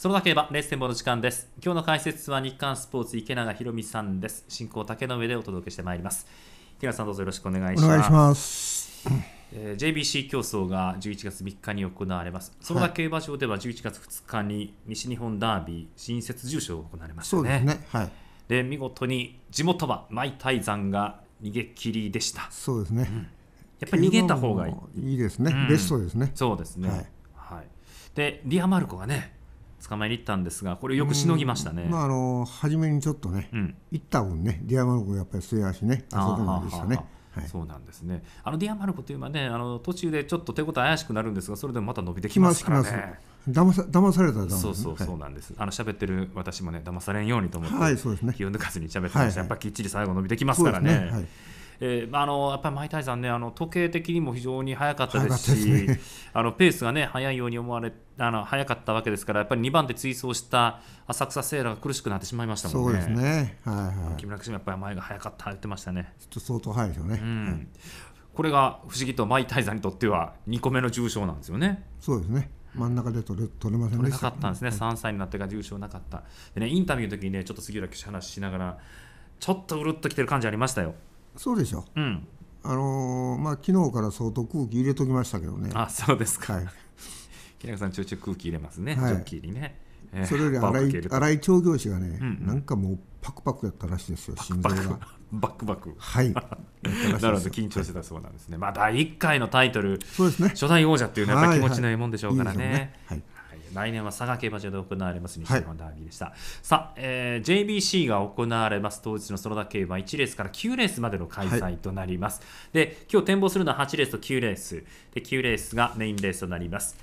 そのだければレース展望の時間です。今日の解説は日刊スポーツ池永博美さんです。進行竹の上でお届けしてまいります。池永さんどうぞよろしくお願いします。えー、JBC 競争が11月3日に行われます。そのだ競馬場では11月2日に西日本ダービー新設重賞が行われましたね。で、ねはい、見事に地元馬イザンが逃げ切りでした。そうですね。うん、やっぱり逃げた方がいい。いいですね。うん、ベストですね。そうですね。はい、はい。でリアマルコがね。捕まえに行ったんですがこれよくしのぎましたね、まあ、あの初めにちょっとね、うん、った旦ねディアマルコやっぱり末足ねあそこまでしたね。はい、そうなんですね。あのディアマルコというのはね、あの途中でちょっと手応え怪しくなるんですが、それでもまた伸びてきますからね。騙さ騙されたら、ね、そうそうそうなんです。はい、あの喋ってる私もね騙されんようにと思って、はい、そうですね。気を抜かずに喋ってました、はいはい、やっぱきっちり最後伸びてきますからね。ねはいえー、あのやっぱりマイ・タイさんねあの時計的にも非常に早かったですし、ね、あのペースがね早いように思われあの早かったわけですからやっぱり2番で追走した浅草セ聖羅が苦しくなってしまいましたもんね。そうですね、はいはい、木村君やっぱり前が早かった言ってましたね。ちょっと相当早いですよね。うん、これが不思議とマイ・タイさんにとっては2個目の重賞なんですよね。そうですね真ん中で取れ取れませんでしたかったんですね、3歳になってから重賞なかった、でね、インタビューの時にね、ちょっと杉浦騎手話しながら、ちょっとうるっときてる感じありましたよ。そうでしょう、うんあのー、まあ昨日から相当空気入れときましたけどねあそうですか、はい、きなこさんちょいちょい空気入れますね、はい、ジョッキーにね、えー、それより荒井荒井調教師がね、うんうん、なんかもうパクパクやったらしいですよ心臓が バクバクはい なるほど緊張してたそうなんですね、はい、まあ第一回のタイトルそうですね初代王者っていうのは気持ちのいいもんでしょうからね、はい、ねはい来年は佐賀競馬場で行われます日本ダービーでした、はい、さあ、えー、JBC が行われます当日の園田競馬1レースから9レースまでの開催となります、はい、で今日展望するのは8レースと9レースで9レースがメインレースとなります、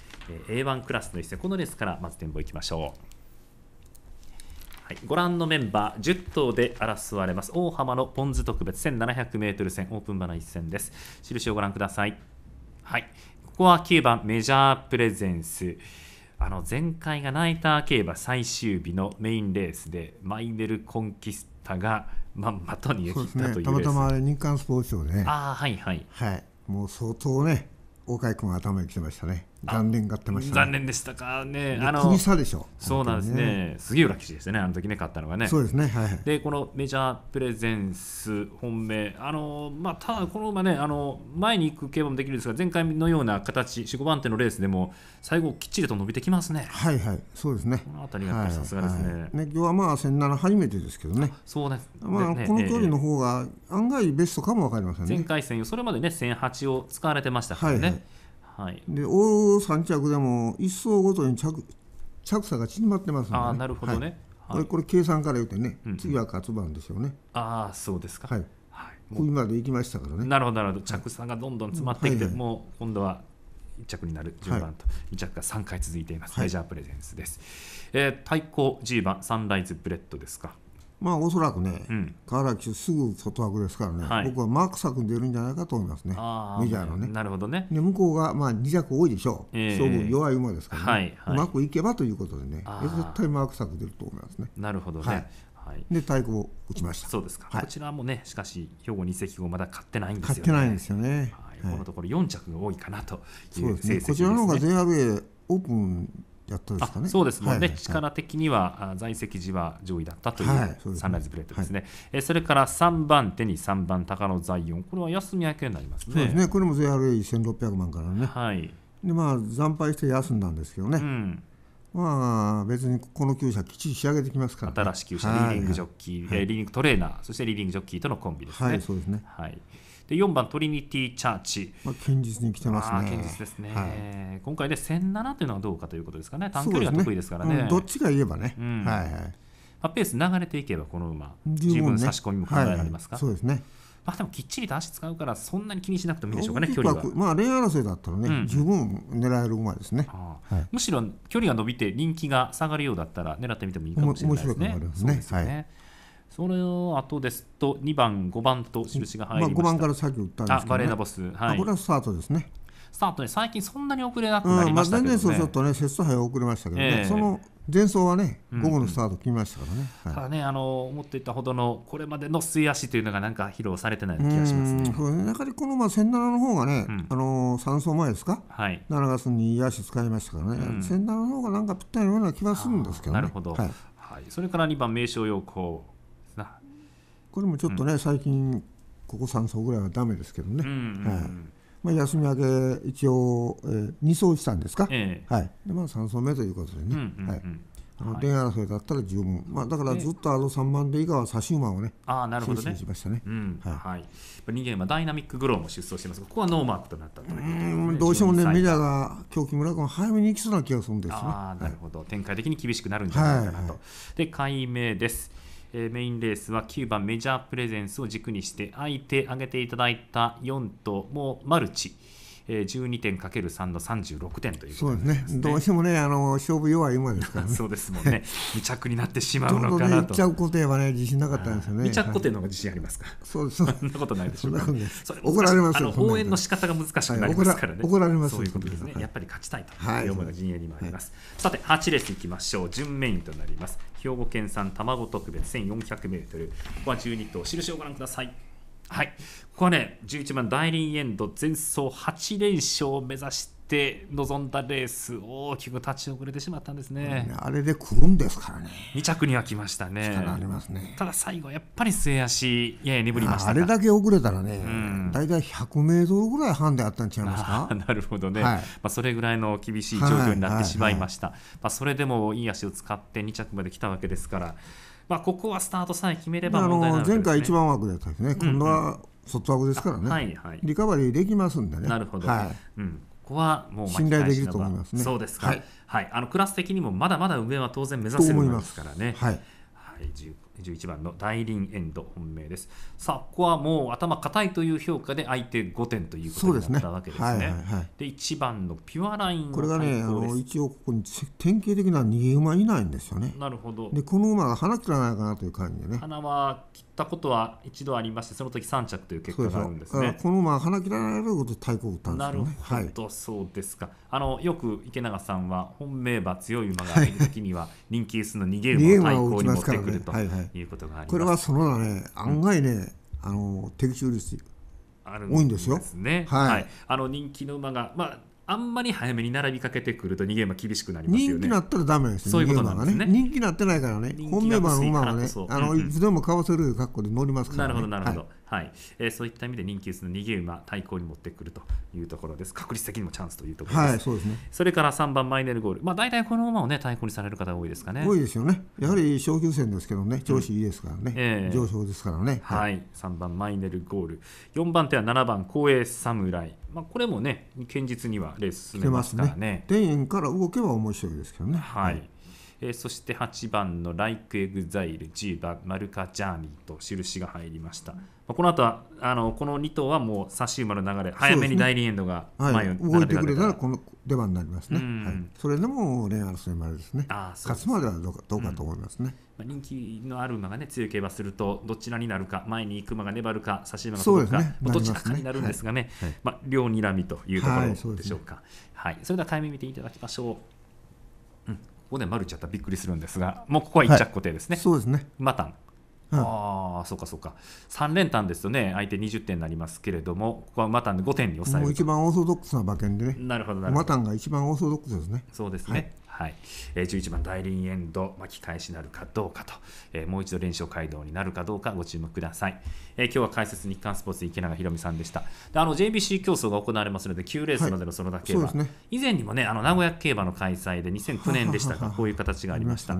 えー、A1 クラスの一戦このレースからまず展望いきましょうはい、ご覧のメンバー10頭で争われます大浜のポン酢特別 1700m 戦オープン馬の一戦です印をご覧くださいはいここは9番メジャープレゼンスあの前回がナイター競馬最終日のメインレースでマイネル・コンキスタがまんまと逃げ切ったという、ね、たまたまあれ日刊スポーツ賞ねああはいはいはいもう相当ね大海君頭にきてましたね残念がってました、ね、残念でしたかねあの国差でしょそうなんですね、ね、杉浦騎士ですねあの時ね勝ったのがねそうですねはい、でこのメジャープレゼンス本命あのまあただこの馬ねあの前に行く競馬もできるんですが前回のような形4、5番手のレースでも最後きっちりと伸びてきますねはいはいそうですねこの辺りがさすがですね、はいはい、ね今日はまあ千七初めてですけどねそうですまあ、この距離の方が案外ベストかもわかりませんね前回戦それまでね千八を使われてましたからね、はいはいはい、でオール3着でも1層ごとに着着差が縮まってますので、ね、あなるほどね、はい、これこれ計算から言うとね、うん、次は勝つ番でしょうねああそうですかはい、はい、もう今まで行きましたからねなるほどなるほど着差がどんどん詰まってきて、はい、もう今度は1着になる順番と、はい、2着が3回続いています、メジャープレゼンスです、えー、対抗10番サンライズブレッドですかまあ、おそらくね、川原騎手、すぐ外枠ですからね、僕はマーク策に出るんじゃないかと思いますね、メジャーのね。なるほどねで向こうが、まあ、2着多いでしょう、えー、勝負弱い馬ですからはいうまくいけばということでね、絶対マーク策出ると思いますね。なるほどね、はいはい、で太鼓を打ちましたそうですか、こちらもねしかし兵庫二隻後まだ勝ってないんですよね勝ってないんですよね、はい、このところ4着が多いかなという成績ですね、ね、こちらの方が JRA オープンやったですかね。そうですね、はいはいはい、力的には在籍時は上位だったというサンライズブレードですね、え、いそ、はい、それから三番手に三番、高野財音、これは休み明けになりますね。そうですねこれも JRA1600 万からね、はいでまあ、惨敗して休んだんですけどね、うん、まあ、別にこの厩舎、きっちり仕上げてきますから、ね、新しい厩舎、リーディングジョッキー、はい、リーディングトレーナー、そしてリーディングジョッキーとのコンビですね。はい、そうですね、はいで4番トリニティチャーチ、まあ、堅実に来てますね堅実ですね、はい、今回で1007というのはどうかということですかね短距離が得意ですからね、ねうん、どっちが言えばね、うん、はいはいまあ、ペース流れていけばこの馬十分、ね、差し込みも考えられますか、はいはい、そうですねまあ、でもきっちりと足使うからそんなに気にしなくてもいいでしょうかね距離は、まあ、レイ争いだったらね、うん、十分狙える馬ですね、はい、むしろ距離が伸びて人気が下がるようだったら狙ってみてもいいかもしれないですね。すねそ、ね、はいそれのとですと2番、5番と印が入りまし、まあ、5番からさっき打ったんですけど、ね、バレーナボス、はい、これはスタートですねスタートね最近そんなに遅れなくなりましたけどね、うんまあ、全然そうちょっとね節操早遅れましたけどね、えー、その前走はね、午後のスタート、来ましたからね、ただね、あの思っていたほどの、これまでの末足というのが、なんか披露されてない気がしますね。そうね中でこのまあ千七の方がね、うん、あの三走前ですか、はい、七月に癒し使いましたからね、千、う、七、ん、の方がなんかぴったりのような気がするんですけどね。なるほど、はい、はい、それから二番、名称要項これもちょっとね、最近、ここ三走ぐらいはだめですけどね。うんうんうんはいまあ、休み明け、一応、えー、2走したんですか、えー、はいでまあ、3走目ということでね、うはい、あの出争いだったら十分、まあ、だからずっとあの3番で以下は差し馬をね、あなるほどねしましたね、はいはい、2ゲームはダイナミックグローも出走してますが、ここはノーマークとなったという、ね、どうしてもね、メジャーが今日木村君、早めに行きそうな気がするんですよね。あなるほど、はい、展開的に厳しくなるんじゃないかなと。で解明ですメインレースは9番メジャープレゼンスを軸にして相手て挙げていただいた4頭もマルチえー、12点 ×3 の36点ということですね、ね、どうしてもねあの勝負弱い馬ですから、ね、そうですもんね2 着になってしまうのかなと1着固定はね自信なかったんですよね2着固定の方が自信ありますかそうそう そんなことないでしょうか、ね、怒られますよ応援の仕方が難しくなりますからね、はい、怒られますそういうことですね、はい、やっぱり勝ちたいという思いが陣営にもあります、はい、さて8レースいきましょう準メインとなります兵庫県産卵特別1 4 0 0ル。ここは12頭印をご覧くださいはいここはね11番第2エンド前走8連勝を目指して臨んだレース大きく立ち遅れてしまったんですね、あれで来るんですからね2着には来ましたねありますねただ最後やっぱり末脚、いやいや鈍りましたあれだけ遅れたらね、大体100メートルぐらい半であったんちゃいますかなるほどね、はい、まあ、それぐらいの厳しい状況になってしまいました、まあ、それでもいい足を使って2着まで来たわけですから、まあ、ここはスタートさえ決めれば問題ない、ね、前回一番枠だったですね、今度は外枠ですからね、うんうんはいはい、リカバリーできますんでね。なるほど、はい、うんここはもう信頼できると思いますね。そうですか、はい、はい、あのクラス的にもまだまだ上は当然目指せるんですからね。はい、はい、11番の大輪エンド本命ですさあここはもう頭固いという評価で相手5点ということになったわけですねで、ねはいはい、1番のピュアラインこれがねあの一応ここに典型的な逃げ馬いないんですよねなるほどでこの馬が花切らないかなという感じでね花は切ったことは一度ありましてその時3着という結果があるんですねこの馬は花切らないということで対抗打ったんですよねなるほど、はい、そうですかあのよく池永さんは本命馬強い馬がいる時には人気薄の逃げ馬を対抗に持ってくる、ということがあります、これはそのね案外ね、うん、あの的中率あるん、ね、多いんですよ。ね、はい、はい、あの人気の馬がまああんまり早めに並びかけてくると逃げ馬厳しくなりますよね。人気になったらダメですよ。そういうことなんですね。人気になってないからね。本命馬の馬はね、あのいつでもかわせる格好で乗りますから、ね。なるほどなるほど。はいはいえー、そういった意味で人気薄の逃げ馬対抗に持ってくるというところです確率的にもチャンスというところです,、はいそうですね、それから3番マイネルゴール、まあ、大体この馬を、ね、対抗にされる方多いですかね多いですよねやはり小級戦ですけどね調子いいですからね、うん、えー、上昇ですからね、はい、はい、3番マイネルゴール4番手は7番光栄侍まあ、これもね堅実にはレース進めますからね。ねから動けば面白いですけどね。はい、えー、そして8番のライクエグザイル10番マルカ・ジャーニーと印が入りました。まあ、この後はあのこの2頭はもう差し馬の流れ、早めに第2エンドが前を、ねはい、動いてくれたらこの出番になりますね、はい、それでも連争いまでですねあそうです、勝つまではどうかどうかと思いますね、うん、まあ、人気のある馬が、ね、強い競馬するとどちらになるか前に行く馬が粘るか差し馬が飛ぶか、ねまあ、どちらかになるんですがね、はい、まあ、両睨みというところでしょうか、はいそれでは早め見ていただきましょう。うんここで丸ちゃったらびっくりするんですがもうここは一着固定ですね、はい、そうですね馬単、うん、ああそうかそうか三連単ですとね相手二十点になりますけれどもここは馬単で五点に抑えるもう一番オーソドックスな馬券でねなるほどなるほど馬単が一番オーソドックスですねそうですね、はいはいえー、11番、大輪エンド、巻き返しなるかどうかと、えー、もう一度連勝街道になるかどうかご注目ください。えー、今日は解説、日刊スポーツ、池永ひろみさんでした。であの JBC 競争が行われますので、9レースまでのそのだけは、はいね、以前にもね、あの名古屋競馬の開催で2009年でしたが、こういう形がありました。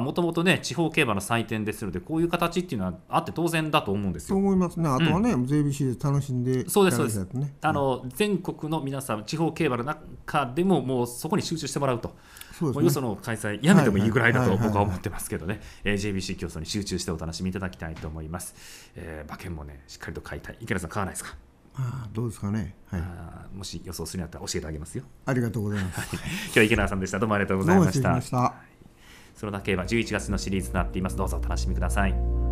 もともとね、地方競馬の祭典ですので、こういう形っていうのはあって当然だと思うんですよ。う思いますね、あとはね、うん、JBC で楽しんで、ね、そうです、そうです。あの全国の皆さん、地方競馬の中でも、もうそこに集中してもらうと。ね、もうよその開催やめてもいいぐらいだと僕は思ってますけどね、えー、JBC 競争に集中してお楽しみいただきたいと思います、えー、馬券もねしっかりと買いたい池田さん買わないですかああどうですかね、はい、あもし予想するんだったら教えてあげますよありがとうございます今日池田さんでしたどうもありがとうございましたいそのだけは11月のシリーズとなっていますどうぞお楽しみください